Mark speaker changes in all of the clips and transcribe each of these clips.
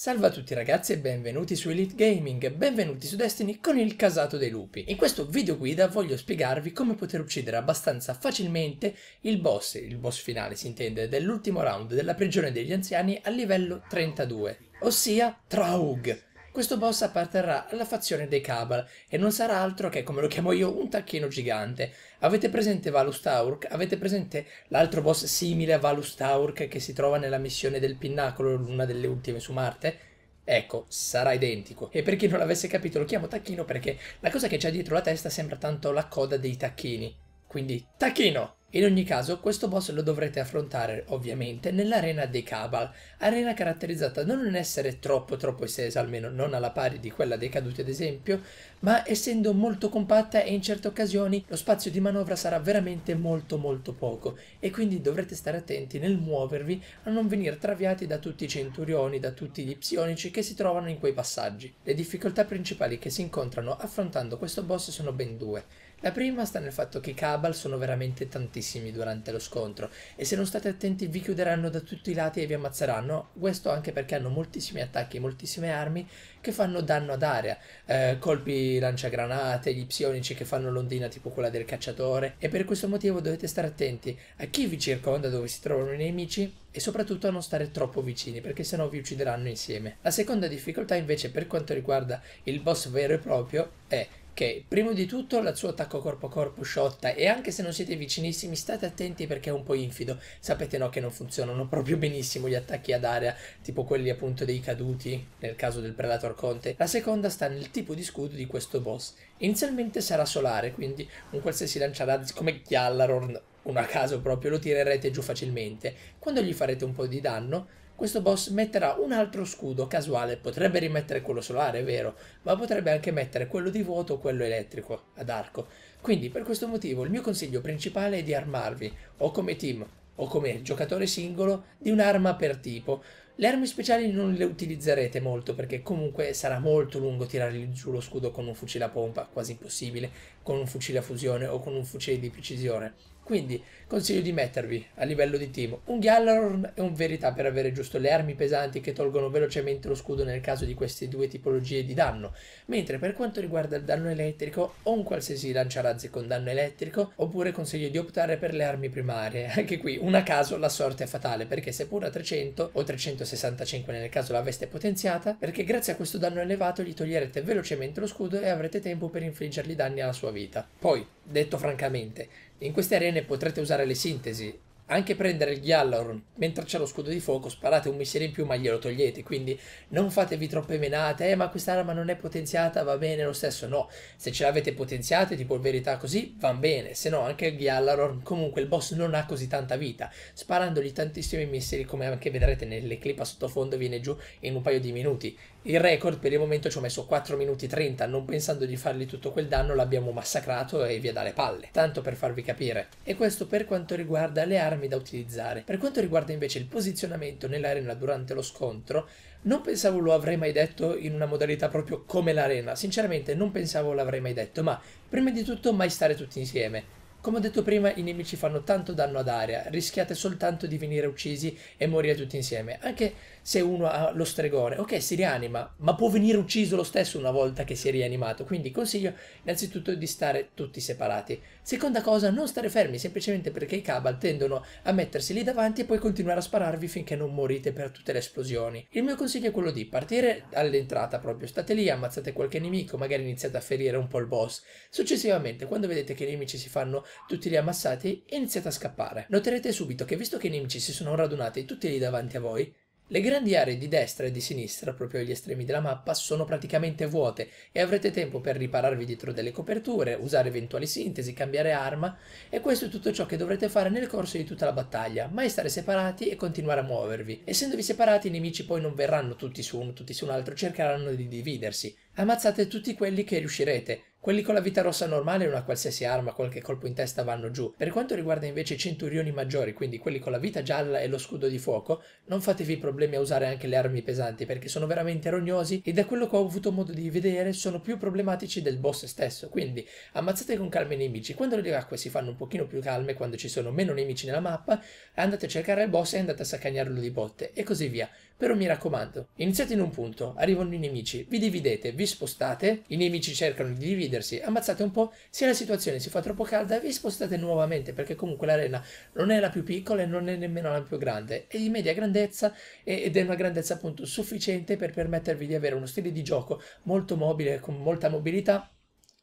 Speaker 1: Salve a tutti ragazzi e benvenuti su Elite Gaming, benvenuti su Destiny con il casato dei lupi. In questo video guida voglio spiegarvi come poter uccidere abbastanza facilmente il boss, il boss finale si intende, dell'ultimo round della prigione degli anziani a livello 32, ossia Traug. Questo boss apparterrà alla fazione dei Cabal e non sarà altro che, come lo chiamo io, un tacchino gigante. Avete presente Valustaurk? Avete presente l'altro boss simile a Valustaurk che si trova nella missione del Pinnacolo, una delle ultime su Marte? Ecco, sarà identico. E per chi non l'avesse capito lo chiamo tacchino perché la cosa che c'è dietro la testa sembra tanto la coda dei tacchini. Quindi, tacchino! In ogni caso, questo boss lo dovrete affrontare, ovviamente, nell'arena dei Cabal, arena caratterizzata non in essere troppo troppo estesa, almeno non alla pari di quella dei caduti ad esempio, ma essendo molto compatta e in certe occasioni lo spazio di manovra sarà veramente molto molto poco e quindi dovrete stare attenti nel muovervi a non venire traviati da tutti i centurioni, da tutti gli psionici che si trovano in quei passaggi. Le difficoltà principali che si incontrano affrontando questo boss sono ben due. La prima sta nel fatto che i Cabal sono veramente tantissimi tantissimi durante lo scontro e se non state attenti vi chiuderanno da tutti i lati e vi ammazzeranno, questo anche perché hanno moltissimi attacchi, e moltissime armi che fanno danno ad aria, eh, colpi lanciagranate, gli psionici che fanno l'ondina tipo quella del cacciatore e per questo motivo dovete stare attenti a chi vi circonda dove si trovano i nemici e soprattutto a non stare troppo vicini perché sennò vi uccideranno insieme. La seconda difficoltà invece per quanto riguarda il boss vero e proprio è Ok, prima di tutto la sua attacco corpo a corpo sciotta e anche se non siete vicinissimi state attenti perché è un po' infido. Sapete no che non funzionano proprio benissimo gli attacchi ad area, tipo quelli appunto dei caduti, nel caso del Predator Conte. La seconda sta nel tipo di scudo di questo boss. Inizialmente sarà solare, quindi un qualsiasi lanciarazzi come Gjallarorn uno a caso proprio lo tirerete giù facilmente. Quando gli farete un po' di danno questo boss metterà un altro scudo casuale, potrebbe rimettere quello solare, è vero, ma potrebbe anche mettere quello di vuoto o quello elettrico ad arco. Quindi per questo motivo il mio consiglio principale è di armarvi, o come team o come giocatore singolo, di un'arma per tipo, le armi speciali non le utilizzerete molto perché comunque sarà molto lungo tirare giù lo scudo con un fucile a pompa, quasi impossibile, con un fucile a fusione o con un fucile di precisione. Quindi consiglio di mettervi a livello di team un Gallorm e un Verità per avere giusto le armi pesanti che tolgono velocemente lo scudo nel caso di queste due tipologie di danno, mentre per quanto riguarda il danno elettrico o un qualsiasi lanciarazzi con danno elettrico oppure consiglio di optare per le armi primarie. Anche qui, una caso, la sorte è fatale perché seppur a 300 o 360 65 nel caso la veste potenziata, perché grazie a questo danno elevato gli toglierete velocemente lo scudo e avrete tempo per infliggergli danni alla sua vita. Poi, detto francamente, in queste arene potrete usare le sintesi, anche prendere il Ghiallaron mentre c'è lo scudo di fuoco, sparate un missile in più ma glielo togliete, quindi non fatevi troppe menate, eh ma quest'arma non è potenziata, va bene lo stesso, no, se ce l'avete potenziata tipo verità così, va bene, se no anche il Ghiallaron, comunque il boss non ha così tanta vita, sparandogli tantissimi missili come anche vedrete nelle clip a sottofondo viene giù in un paio di minuti, il record per il momento ci ho messo 4 minuti 30, non pensando di fargli tutto quel danno l'abbiamo massacrato e via dalle palle, tanto per farvi capire. E questo per quanto riguarda le armi da utilizzare. Per quanto riguarda invece il posizionamento nell'arena durante lo scontro, non pensavo lo avrei mai detto in una modalità proprio come l'arena, sinceramente non pensavo l'avrei mai detto, ma prima di tutto mai stare tutti insieme come ho detto prima, i nemici fanno tanto danno ad aria, rischiate soltanto di venire uccisi e morire tutti insieme, anche se uno ha lo stregone. Ok, si rianima, ma può venire ucciso lo stesso una volta che si è rianimato, quindi consiglio innanzitutto di stare tutti separati. Seconda cosa, non stare fermi, semplicemente perché i Cabal tendono a mettersi lì davanti e poi continuare a spararvi finché non morite per tutte le esplosioni. Il mio consiglio è quello di partire all'entrata proprio, state lì, ammazzate qualche nemico, magari iniziate a ferire un po' il boss. Successivamente, quando vedete che i nemici si fanno tutti li ammassati e iniziate a scappare. Noterete subito che visto che i nemici si sono radunati tutti lì davanti a voi, le grandi aree di destra e di sinistra, proprio agli estremi della mappa, sono praticamente vuote e avrete tempo per ripararvi dietro delle coperture, usare eventuali sintesi, cambiare arma e questo è tutto ciò che dovrete fare nel corso di tutta la battaglia, mai stare separati e continuare a muovervi. Essendovi separati i nemici poi non verranno tutti su uno, tutti su un altro, cercheranno di dividersi. Ammazzate tutti quelli che riuscirete, quelli con la vita rossa normale e una qualsiasi arma, qualche colpo in testa vanno giù. Per quanto riguarda invece i centurioni maggiori, quindi quelli con la vita gialla e lo scudo di fuoco, non fatevi problemi a usare anche le armi pesanti perché sono veramente rognosi e da quello che ho avuto modo di vedere sono più problematici del boss stesso. Quindi ammazzate con calma i nemici. Quando le acque si fanno un pochino più calme, quando ci sono meno nemici nella mappa, andate a cercare il boss e andate a saccagnarlo di botte e così via. Però mi raccomando, iniziate in un punto, arrivano i nemici, vi dividete, vi spostate, i nemici cercano di dividersi, ammazzate un po', se la situazione si fa troppo calda vi spostate nuovamente perché comunque l'arena non è la più piccola e non è nemmeno la più grande, è di media grandezza ed è una grandezza appunto sufficiente per permettervi di avere uno stile di gioco molto mobile, con molta mobilità,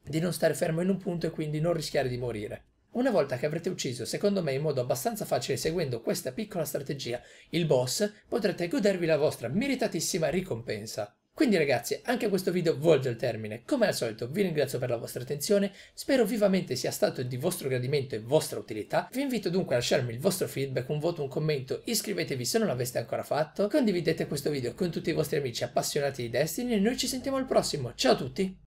Speaker 1: di non stare fermo in un punto e quindi non rischiare di morire. Una volta che avrete ucciso, secondo me in modo abbastanza facile seguendo questa piccola strategia, il boss, potrete godervi la vostra meritatissima ricompensa. Quindi ragazzi, anche questo video volge al termine. Come al solito vi ringrazio per la vostra attenzione, spero vivamente sia stato di vostro gradimento e vostra utilità. Vi invito dunque a lasciarmi il vostro feedback, un voto, un commento, iscrivetevi se non l'aveste ancora fatto, condividete questo video con tutti i vostri amici appassionati di Destiny e noi ci sentiamo al prossimo. Ciao a tutti!